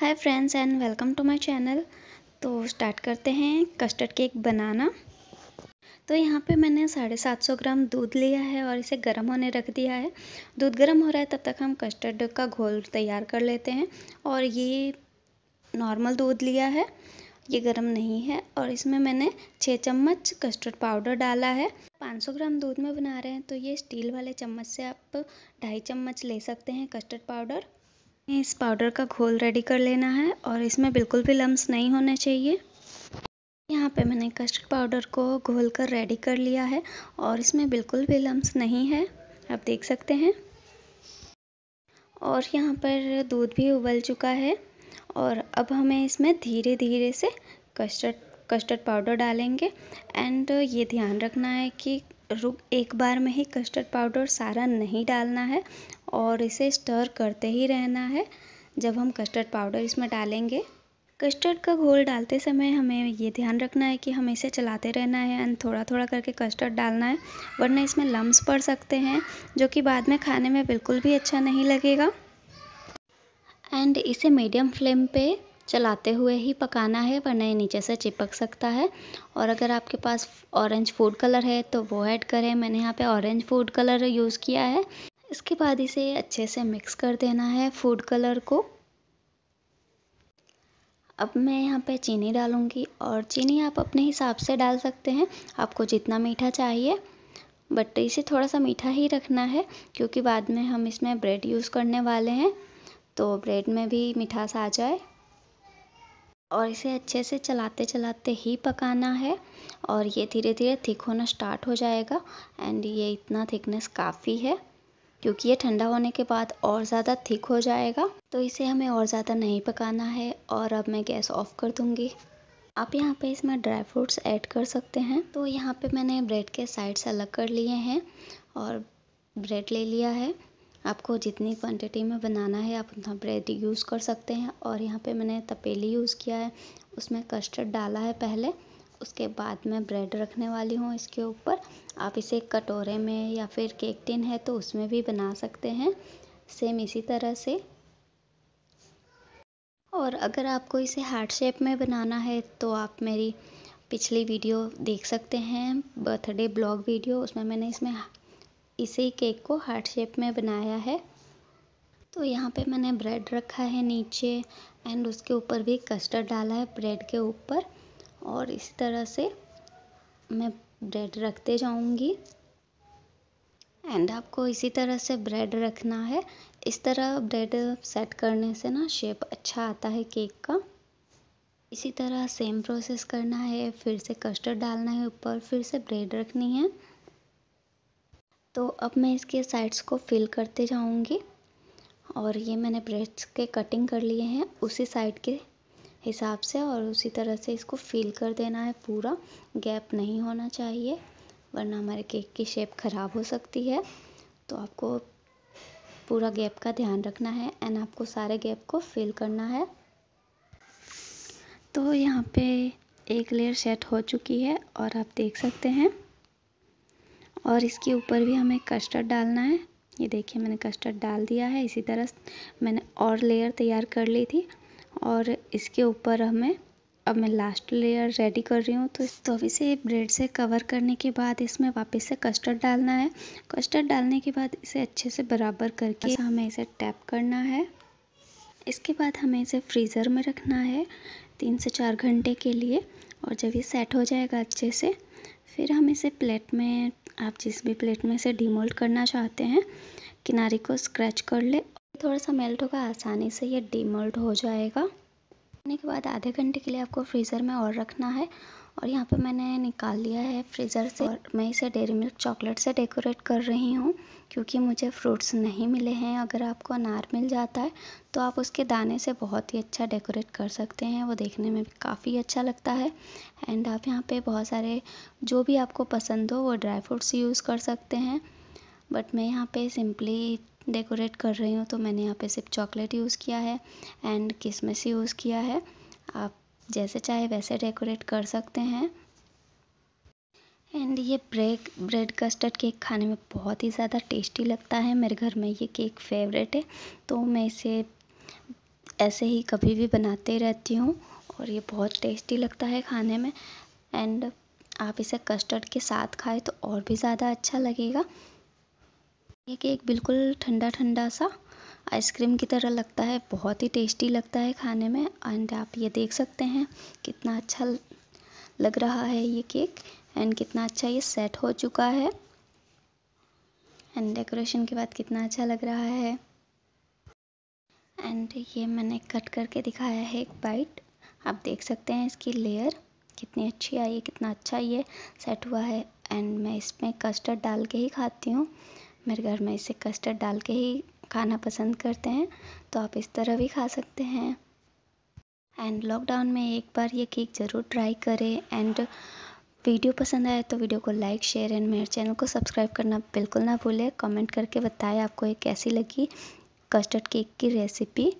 hi friends and welcome to my channel तो start करते हैं कस्टर्ड केक बनाना तो यहाँ पे मैंने साढ़े सात सौ ग्राम दूध लिया है और इसे गर्म होने रख दिया है दूध गर्म हो रहा है तब तक हम कस्टर्ड का घोल तैयार कर लेते हैं और ये नॉर्मल दूध लिया है ये गर्म नहीं है और इसमें मैंने छः चम्मच कस्टर्ड पाउडर डाला है 500 ग्राम दूध में बना रहे हैं तो ये स्टील वाले चम्मच से आप ढाई चम्मच ले सकते हैं कस्टर्ड पाउडर इस पाउडर का घोल रेडी कर लेना है और इसमें बिल्कुल भी लम्स नहीं होने चाहिए यहाँ पे मैंने कस्टर्ड पाउडर को घोल कर रेडी कर लिया है और इसमें बिल्कुल भी लम्स नहीं है आप देख सकते हैं और यहाँ पर दूध भी उबल चुका है और अब हमें इसमें धीरे धीरे से कस्टर्ड कस्टर्ड पाउडर डालेंगे एंड ये ध्यान रखना है कि रुक एक बार में ही कस्टर्ड पाउडर सारा नहीं डालना है और इसे स्टर करते ही रहना है जब हम कस्टर्ड पाउडर इसमें डालेंगे कस्टर्ड का घोल डालते समय हमें ये ध्यान रखना है कि हमें इसे चलाते रहना है एंड थोड़ा थोड़ा करके कस्टर्ड डालना है वरना इसमें लम्ब पड़ सकते हैं जो कि बाद में खाने में बिल्कुल भी अच्छा नहीं लगेगा एंड इसे मीडियम फ्लेम पे चलाते हुए ही पकाना है वरना ये नीचे से चिपक सकता है और अगर आपके पास ऑरेंज फूड कलर है तो वो ऐड करें मैंने यहाँ पे ऑरेंज फूड कलर यूज़ किया है इसके बाद इसे अच्छे से मिक्स कर देना है फूड कलर को अब मैं यहाँ पे चीनी डालूँगी और चीनी आप अपने हिसाब से डाल सकते हैं आपको जितना मीठा चाहिए बट इसे थोड़ा सा मीठा ही रखना है क्योंकि बाद में हम इसमें ब्रेड यूज़ करने वाले हैं तो ब्रेड में भी मिठास आ जाए और इसे अच्छे से चलाते चलाते ही पकाना है और ये धीरे धीरे थिक होना स्टार्ट हो जाएगा एंड ये इतना थिकनेस काफ़ी है क्योंकि ये ठंडा होने के बाद और ज़्यादा थिक हो जाएगा तो इसे हमें और ज़्यादा नहीं पकाना है और अब मैं गैस ऑफ कर दूँगी आप यहाँ पे इसमें ड्राई फ्रूट्स ऐड कर सकते हैं तो यहाँ पे मैंने ब्रेड के साइड्स अलग कर लिए हैं और ब्रेड ले लिया है आपको जितनी क्वांटिटी में बनाना है आप उतना ब्रेड यूज़ कर सकते हैं और यहाँ पे मैंने तपेली यूज़ किया है उसमें कस्टर्ड डाला है पहले उसके बाद मैं ब्रेड रखने वाली हूँ इसके ऊपर आप इसे कटोरे में या फिर केक टिन है तो उसमें भी बना सकते हैं सेम इसी तरह से और अगर आपको इसे हार्ट शेप में बनाना है तो आप मेरी पिछली वीडियो देख सकते हैं बर्थडे ब्लॉग वीडियो उसमें मैंने इसमें इसी केक को हार्ट शेप में बनाया है तो यहाँ पे मैंने ब्रेड रखा है नीचे एंड उसके ऊपर भी कस्टर्ड डाला है ब्रेड के ऊपर और इस तरह से मैं ब्रेड रखते जाऊंगी एंड आपको इसी तरह से ब्रेड रखना है इस तरह ब्रेड सेट करने से ना शेप अच्छा आता है केक का इसी तरह सेम प्रोसेस करना है फिर से कस्टर्ड डालना है ऊपर फिर से ब्रेड रखनी है तो अब मैं इसके साइड्स को फिल करते जाऊंगी और ये मैंने ब्रेड्स के कटिंग कर लिए हैं उसी साइड के हिसाब से और उसी तरह से इसको फिल कर देना है पूरा गैप नहीं होना चाहिए वरना हमारे केक की शेप ख़राब हो सकती है तो आपको पूरा गैप का ध्यान रखना है एंड आपको सारे गैप को फिल करना है तो यहाँ पे एक लेयर सेट हो चुकी है और आप देख सकते हैं और इसके ऊपर भी हमें कस्टर्ड डालना है ये देखिए मैंने कस्टर्ड डाल दिया है इसी तरह मैंने और लेयर तैयार कर ली थी और इसके ऊपर हमें अब मैं लास्ट लेयर रेडी कर रही हूँ तो इस तो इसे ब्रेड से कवर करने के बाद इसमें वापस से कस्टर्ड डालना है कस्टर्ड डालने के बाद इसे अच्छे से बराबर करके हमें इसे टैप करना है इसके बाद हमें इसे फ्रीज़र में रखना है तीन से चार घंटे के लिए और जब ये सेट हो जाएगा अच्छे से फिर हम इसे प्लेट में आप जिस भी प्लेट में इसे डिमोल्ड करना चाहते हैं किनारे को स्क्रैच कर ले थोड़ा सा मेल्ट होगा आसानी से ये डीमल्ट हो जाएगा रखने के बाद आधे घंटे के लिए आपको फ्रीज़र में और रखना है और यहाँ पे मैंने निकाल लिया है फ्रीज़र से और मैं इसे डेरी मिल्क चॉकलेट से डेकोरेट कर रही हूँ क्योंकि मुझे फ्रूट्स नहीं मिले हैं अगर आपको अनार मिल जाता है तो आप उसके दाने से बहुत ही अच्छा डेकोरेट कर सकते हैं वो देखने में भी काफ़ी अच्छा लगता है एंड आप यहाँ पे बहुत सारे जो भी आपको पसंद हो वो ड्राई फ्रूट्स यूज़ कर सकते हैं बट मैं यहाँ पर सिंपली डेकोरेट कर रही हूँ तो मैंने यहाँ पे सिर्फ चॉकलेट यूज़ किया है एंड किसमस यूज़ किया है आप जैसे चाहे वैसे डेकोरेट कर सकते हैं एंड ये ब्रेक ब्रेड कस्टर्ड केक खाने में बहुत ही ज़्यादा टेस्टी लगता है मेरे घर में ये केक फेवरेट है तो मैं इसे ऐसे ही कभी भी बनाते रहती हूँ और ये बहुत टेस्टी लगता है खाने में एंड आप इसे कस्टर्ड के साथ खाएं तो और भी ज़्यादा अच्छा लगेगा ये केक बिल्कुल ठंडा ठंडा सा आइसक्रीम की तरह लगता है बहुत ही टेस्टी लगता है खाने में एंड आप ये देख सकते हैं कितना अच्छा लग रहा है ये केक एंड कितना अच्छा ये सेट हो चुका है एंड डेकोरेशन के बाद कितना अच्छा लग रहा है एंड ये मैंने कट करके दिखाया है एक बाइट आप देख सकते हैं इसकी लेयर कितनी अच्छी आई है कितना अच्छा ये सेट हुआ है एंड मैं इसमें कस्टर्ड डाल के ही खाती हूँ मेरे घर में इसे कस्टर्ड डाल के ही खाना पसंद करते हैं तो आप इस तरह भी खा सकते हैं एंड लॉकडाउन में एक बार ये केक ज़रूर ट्राई करें एंड वीडियो पसंद आए तो वीडियो को लाइक शेयर एंड मेरे चैनल को सब्सक्राइब करना बिल्कुल ना भूलें कमेंट करके बताएं आपको ये कैसी लगी कस्टर्ड केक की रेसिपी